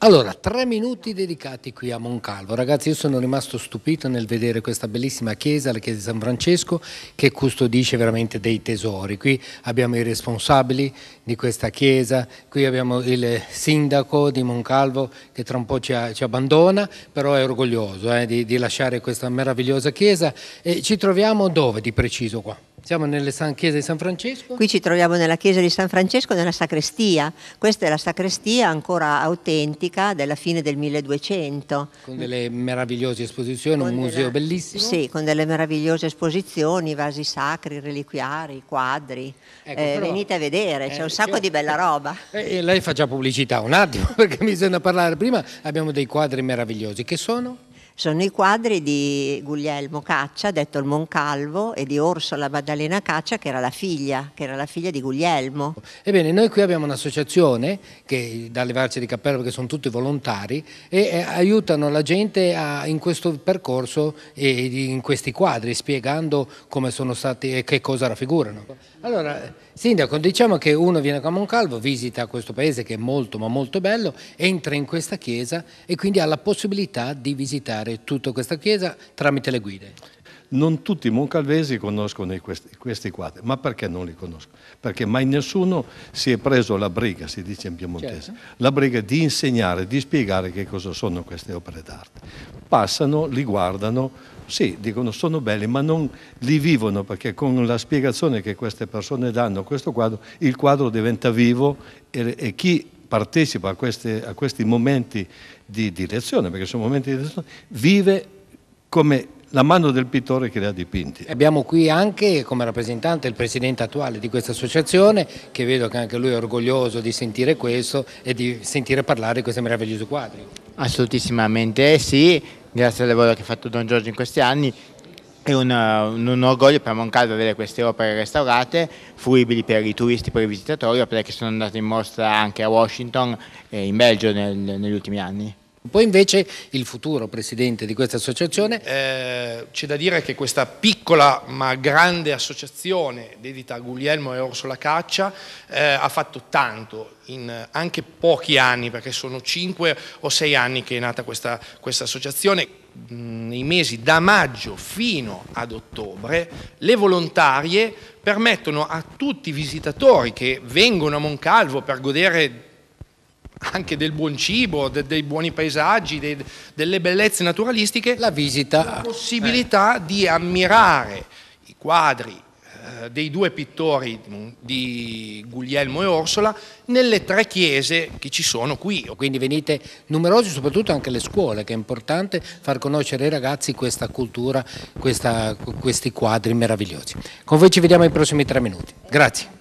Allora, tre minuti dedicati qui a Moncalvo. Ragazzi, io sono rimasto stupito nel vedere questa bellissima chiesa, la chiesa di San Francesco, che custodisce veramente dei tesori. Qui abbiamo i responsabili di questa chiesa, qui abbiamo il sindaco di Moncalvo che tra un po' ci, ci abbandona, però è orgoglioso eh, di, di lasciare questa meravigliosa chiesa. E ci troviamo dove di preciso qua? Siamo nelle San Chiesa di San Francesco. Qui ci troviamo nella chiesa di San Francesco, nella sacrestia. Questa è la sacrestia ancora autentica della fine del 1200. Con delle meravigliose esposizioni, con un museo della, bellissimo. Sì, con delle meravigliose esposizioni, vasi sacri, reliquiari, quadri. Ecco, eh, però, venite a vedere, eh, c'è un sacco io, di bella roba. Eh, lei fa già pubblicità, un attimo, perché bisogna parlare. Prima abbiamo dei quadri meravigliosi. Che sono? Sono i quadri di Guglielmo Caccia, detto il Moncalvo, e di Orsola Maddalena Caccia, che era la figlia, che era la figlia di Guglielmo. Ebbene, noi qui abbiamo un'associazione, dalle da di cappello perché sono tutti volontari, e eh, aiutano la gente a, in questo percorso e in questi quadri, spiegando come sono stati e che cosa raffigurano. Allora, Sindaco, diciamo che uno viene a Moncalvo, visita questo paese che è molto ma molto bello, entra in questa chiesa e quindi ha la possibilità di visitare visitare tutta questa chiesa tramite le guide? Non tutti i moncalvesi conoscono questi, questi quadri, ma perché non li conoscono? Perché mai nessuno si è preso la briga, si dice in piemontese, certo. la briga di insegnare, di spiegare che cosa sono queste opere d'arte. Passano, li guardano, sì, dicono sono belli, ma non li vivono perché con la spiegazione che queste persone danno a questo quadro, il quadro diventa vivo e, e chi partecipa a, queste, a questi momenti di, direzione, perché sono momenti di direzione, vive come la mano del pittore che le ha dipinti. Abbiamo qui anche come rappresentante il presidente attuale di questa associazione che vedo che anche lui è orgoglioso di sentire questo e di sentire parlare di questi meravigliosi quadri. Assolutissimamente sì, grazie al lavoro che ha fatto Don Giorgio in questi anni è un, eh, un, orgoglio per Moncalvo avere queste opere restaurate, fruibili per i turisti, per i visitatori, opere che sono andate in mostra anche a Washington e in Belgio nel, negli ultimi anni. Poi invece il futuro presidente di questa associazione. Eh, c'è da dire che questa piccola ma grande associazione dedita a Guglielmo e Orso la Caccia eh, ha fatto tanto in anche pochi anni, perché sono 5 o 6 anni che è nata questa, questa associazione nei mesi da maggio fino ad ottobre, le volontarie permettono a tutti i visitatori che vengono a Moncalvo per godere anche del buon cibo, de, dei buoni paesaggi, de, delle bellezze naturalistiche, la, visita, la possibilità eh. di ammirare i quadri eh, dei due pittori di Guglielmo e Orsola nelle tre chiese che ci sono qui. Quindi venite numerosi, soprattutto anche le scuole, che è importante far conoscere ai ragazzi questa cultura, questa, questi quadri meravigliosi. Con voi ci vediamo nei prossimi tre minuti. Grazie.